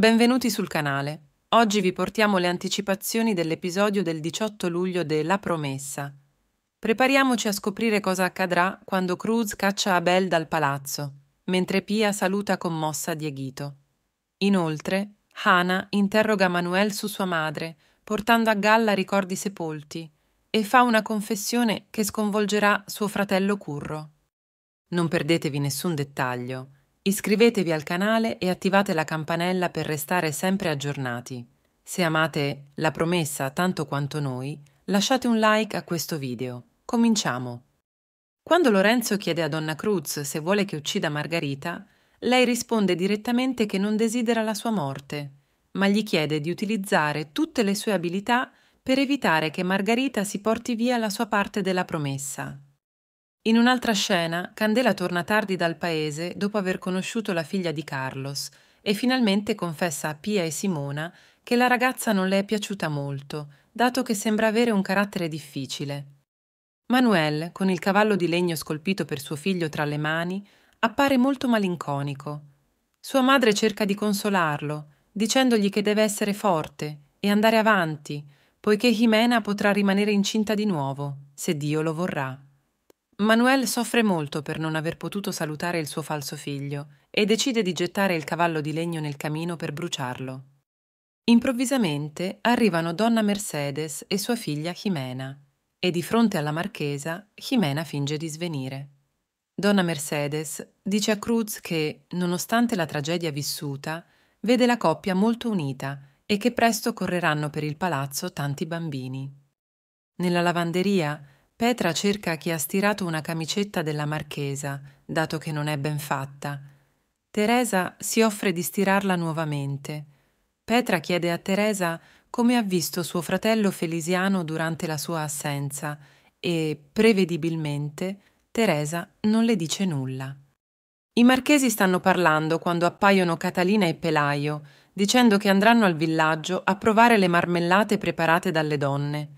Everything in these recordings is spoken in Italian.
Benvenuti sul canale. Oggi vi portiamo le anticipazioni dell'episodio del 18 luglio de La Promessa. Prepariamoci a scoprire cosa accadrà quando Cruz caccia Abel dal palazzo, mentre Pia saluta commossa Dieghito. Inoltre, Hana interroga Manuel su sua madre, portando a galla ricordi sepolti, e fa una confessione che sconvolgerà suo fratello Curro. Non perdetevi nessun dettaglio. Iscrivetevi al canale e attivate la campanella per restare sempre aggiornati. Se amate la promessa tanto quanto noi, lasciate un like a questo video. Cominciamo! Quando Lorenzo chiede a Donna Cruz se vuole che uccida Margarita, lei risponde direttamente che non desidera la sua morte, ma gli chiede di utilizzare tutte le sue abilità per evitare che Margarita si porti via la sua parte della promessa. In un'altra scena, Candela torna tardi dal paese dopo aver conosciuto la figlia di Carlos e finalmente confessa a Pia e Simona che la ragazza non le è piaciuta molto, dato che sembra avere un carattere difficile. Manuel, con il cavallo di legno scolpito per suo figlio tra le mani, appare molto malinconico. Sua madre cerca di consolarlo, dicendogli che deve essere forte e andare avanti, poiché Jimena potrà rimanere incinta di nuovo, se Dio lo vorrà. Manuel soffre molto per non aver potuto salutare il suo falso figlio e decide di gettare il cavallo di legno nel camino per bruciarlo. Improvvisamente arrivano donna Mercedes e sua figlia Jimena e di fronte alla marchesa Jimena finge di svenire. Donna Mercedes dice a Cruz che, nonostante la tragedia vissuta, vede la coppia molto unita e che presto correranno per il palazzo tanti bambini. Nella lavanderia Petra cerca chi ha stirato una camicetta della marchesa, dato che non è ben fatta. Teresa si offre di stirarla nuovamente. Petra chiede a Teresa come ha visto suo fratello Felisiano durante la sua assenza e, prevedibilmente, Teresa non le dice nulla. I marchesi stanno parlando quando appaiono Catalina e Pelaio, dicendo che andranno al villaggio a provare le marmellate preparate dalle donne.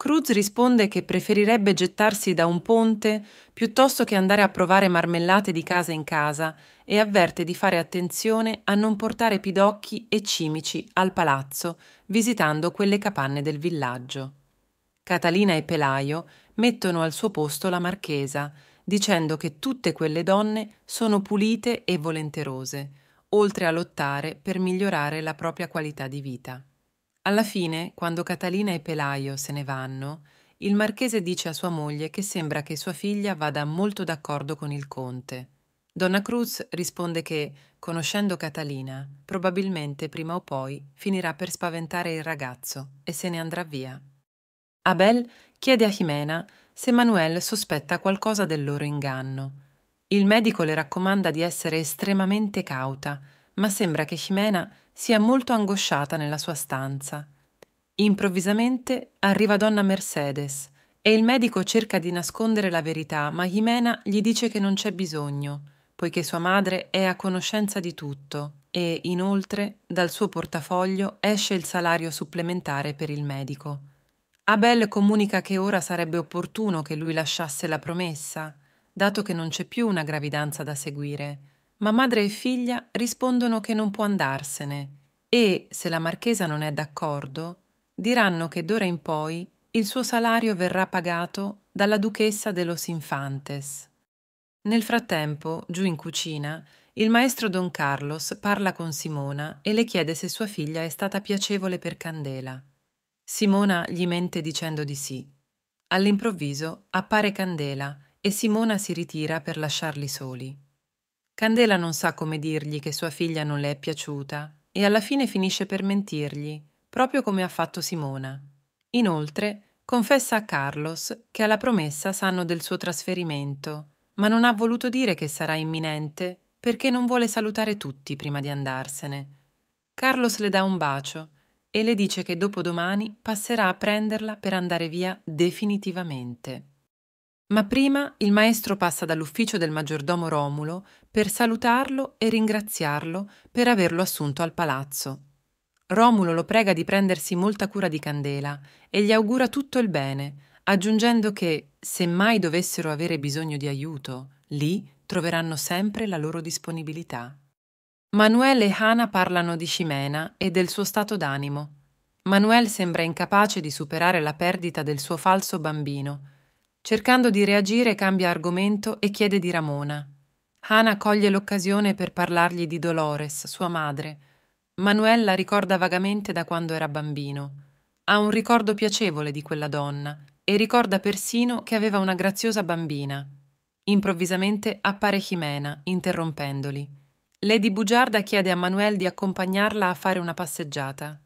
Cruz risponde che preferirebbe gettarsi da un ponte piuttosto che andare a provare marmellate di casa in casa e avverte di fare attenzione a non portare pidocchi e cimici al palazzo visitando quelle capanne del villaggio. Catalina e Pelaio mettono al suo posto la marchesa, dicendo che tutte quelle donne sono pulite e volenterose, oltre a lottare per migliorare la propria qualità di vita. Alla fine, quando Catalina e Pelaio se ne vanno, il marchese dice a sua moglie che sembra che sua figlia vada molto d'accordo con il conte. Donna Cruz risponde che, conoscendo Catalina, probabilmente prima o poi finirà per spaventare il ragazzo e se ne andrà via. Abel chiede a Jimena se Manuel sospetta qualcosa del loro inganno. Il medico le raccomanda di essere estremamente cauta ma sembra che Ximena sia molto angosciata nella sua stanza. Improvvisamente arriva donna Mercedes e il medico cerca di nascondere la verità, ma Ximena gli dice che non c'è bisogno, poiché sua madre è a conoscenza di tutto e, inoltre, dal suo portafoglio esce il salario supplementare per il medico. Abel comunica che ora sarebbe opportuno che lui lasciasse la promessa, dato che non c'è più una gravidanza da seguire ma madre e figlia rispondono che non può andarsene e, se la marchesa non è d'accordo, diranno che d'ora in poi il suo salario verrà pagato dalla duchessa de los Infantes. Nel frattempo, giù in cucina, il maestro Don Carlos parla con Simona e le chiede se sua figlia è stata piacevole per Candela. Simona gli mente dicendo di sì. All'improvviso appare Candela e Simona si ritira per lasciarli soli. Candela non sa come dirgli che sua figlia non le è piaciuta e alla fine finisce per mentirgli, proprio come ha fatto Simona. Inoltre, confessa a Carlos che alla promessa sanno del suo trasferimento, ma non ha voluto dire che sarà imminente perché non vuole salutare tutti prima di andarsene. Carlos le dà un bacio e le dice che dopodomani passerà a prenderla per andare via definitivamente. Ma prima il maestro passa dall'ufficio del maggiordomo Romulo per salutarlo e ringraziarlo per averlo assunto al palazzo. Romulo lo prega di prendersi molta cura di Candela e gli augura tutto il bene, aggiungendo che, se mai dovessero avere bisogno di aiuto, lì troveranno sempre la loro disponibilità. Manuel e Hana parlano di Cimena e del suo stato d'animo. Manuel sembra incapace di superare la perdita del suo falso bambino Cercando di reagire cambia argomento e chiede di Ramona. Hana coglie l'occasione per parlargli di Dolores, sua madre. Manuel la ricorda vagamente da quando era bambino. Ha un ricordo piacevole di quella donna e ricorda persino che aveva una graziosa bambina. Improvvisamente appare Jimena, interrompendoli. Lady Bugiarda chiede a Manuel di accompagnarla a fare una passeggiata.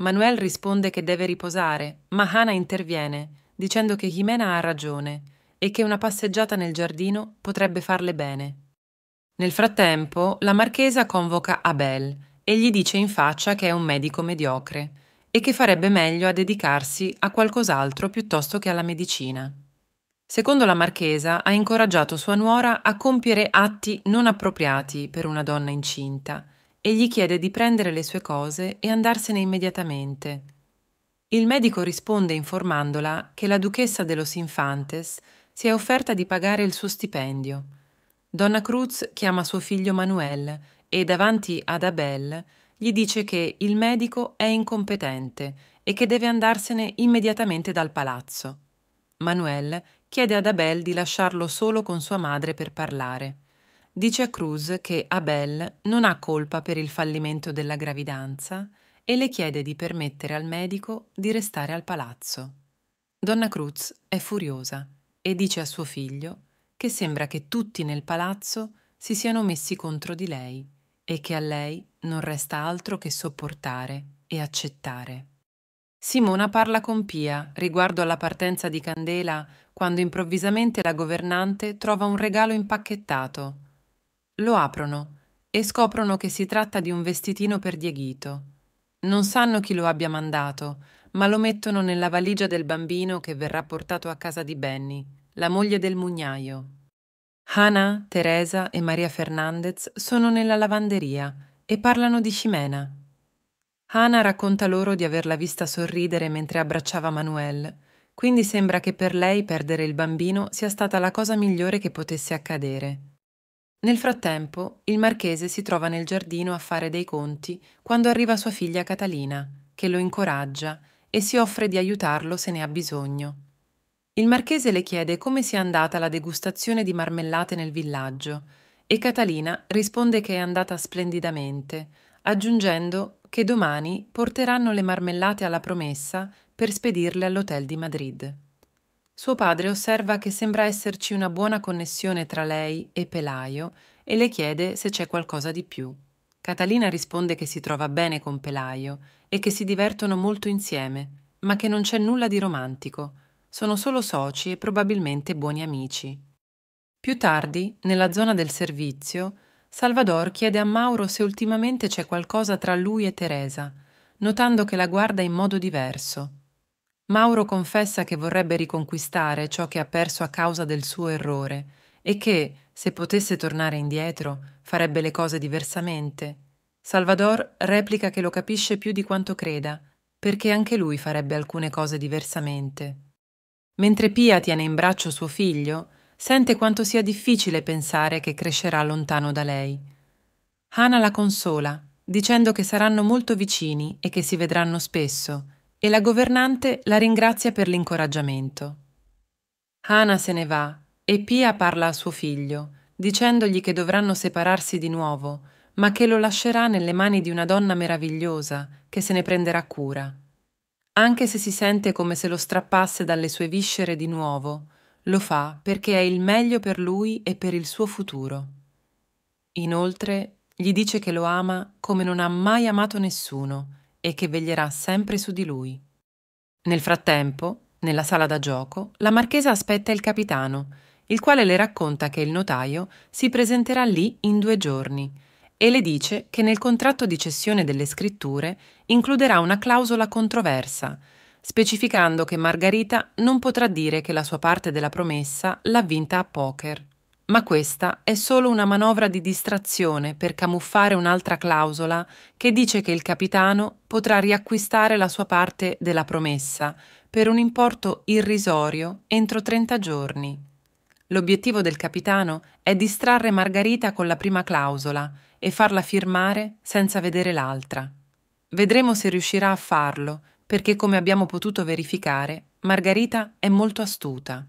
Manuel risponde che deve riposare, ma Hana interviene dicendo che Jimena ha ragione e che una passeggiata nel giardino potrebbe farle bene. Nel frattempo, la marchesa convoca Abel e gli dice in faccia che è un medico mediocre e che farebbe meglio a dedicarsi a qualcos'altro piuttosto che alla medicina. Secondo la marchesa, ha incoraggiato sua nuora a compiere atti non appropriati per una donna incinta e gli chiede di prendere le sue cose e andarsene immediatamente, il medico risponde informandola che la duchessa de los Infantes si è offerta di pagare il suo stipendio. Donna Cruz chiama suo figlio Manuel e davanti ad Abel gli dice che il medico è incompetente e che deve andarsene immediatamente dal palazzo. Manuel chiede ad Abel di lasciarlo solo con sua madre per parlare. Dice a Cruz che Abel non ha colpa per il fallimento della gravidanza e le chiede di permettere al medico di restare al palazzo. Donna Cruz è furiosa e dice a suo figlio che sembra che tutti nel palazzo si siano messi contro di lei e che a lei non resta altro che sopportare e accettare. Simona parla con Pia riguardo alla partenza di Candela quando improvvisamente la governante trova un regalo impacchettato. Lo aprono e scoprono che si tratta di un vestitino per Dieghito non sanno chi lo abbia mandato, ma lo mettono nella valigia del bambino che verrà portato a casa di Benny, la moglie del mugnaio. Hannah, Teresa e Maria Fernandez sono nella lavanderia e parlano di Ximena. Hannah racconta loro di averla vista sorridere mentre abbracciava Manuel, quindi sembra che per lei perdere il bambino sia stata la cosa migliore che potesse accadere. Nel frattempo, il marchese si trova nel giardino a fare dei conti quando arriva sua figlia Catalina, che lo incoraggia e si offre di aiutarlo se ne ha bisogno. Il marchese le chiede come sia andata la degustazione di marmellate nel villaggio e Catalina risponde che è andata splendidamente, aggiungendo che domani porteranno le marmellate alla promessa per spedirle all'hotel di Madrid. Suo padre osserva che sembra esserci una buona connessione tra lei e Pelaio e le chiede se c'è qualcosa di più. Catalina risponde che si trova bene con Pelaio e che si divertono molto insieme, ma che non c'è nulla di romantico. Sono solo soci e probabilmente buoni amici. Più tardi, nella zona del servizio, Salvador chiede a Mauro se ultimamente c'è qualcosa tra lui e Teresa, notando che la guarda in modo diverso. Mauro confessa che vorrebbe riconquistare ciò che ha perso a causa del suo errore e che, se potesse tornare indietro, farebbe le cose diversamente. Salvador replica che lo capisce più di quanto creda, perché anche lui farebbe alcune cose diversamente. Mentre Pia tiene in braccio suo figlio, sente quanto sia difficile pensare che crescerà lontano da lei. Hana la consola, dicendo che saranno molto vicini e che si vedranno spesso, e la governante la ringrazia per l'incoraggiamento. Hana se ne va e Pia parla a suo figlio, dicendogli che dovranno separarsi di nuovo, ma che lo lascerà nelle mani di una donna meravigliosa che se ne prenderà cura. Anche se si sente come se lo strappasse dalle sue viscere di nuovo, lo fa perché è il meglio per lui e per il suo futuro. Inoltre gli dice che lo ama come non ha mai amato nessuno e che veglierà sempre su di lui. Nel frattempo, nella sala da gioco, la marchesa aspetta il capitano, il quale le racconta che il notaio si presenterà lì in due giorni e le dice che nel contratto di cessione delle scritture includerà una clausola controversa, specificando che Margarita non potrà dire che la sua parte della promessa l'ha vinta a poker. Ma questa è solo una manovra di distrazione per camuffare un'altra clausola che dice che il capitano potrà riacquistare la sua parte della promessa per un importo irrisorio entro 30 giorni. L'obiettivo del capitano è distrarre Margarita con la prima clausola e farla firmare senza vedere l'altra. Vedremo se riuscirà a farlo, perché come abbiamo potuto verificare, Margarita è molto astuta.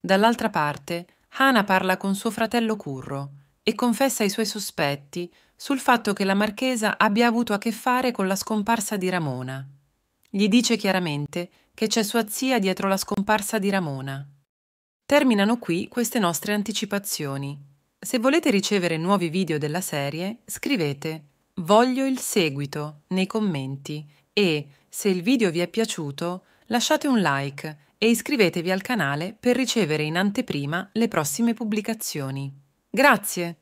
Dall'altra parte, Hana parla con suo fratello Curro e confessa i suoi sospetti sul fatto che la marchesa abbia avuto a che fare con la scomparsa di Ramona. Gli dice chiaramente che c'è sua zia dietro la scomparsa di Ramona. Terminano qui queste nostre anticipazioni. Se volete ricevere nuovi video della serie, scrivete Voglio il seguito nei commenti e, se il video vi è piaciuto, Lasciate un like e iscrivetevi al canale per ricevere in anteprima le prossime pubblicazioni. Grazie!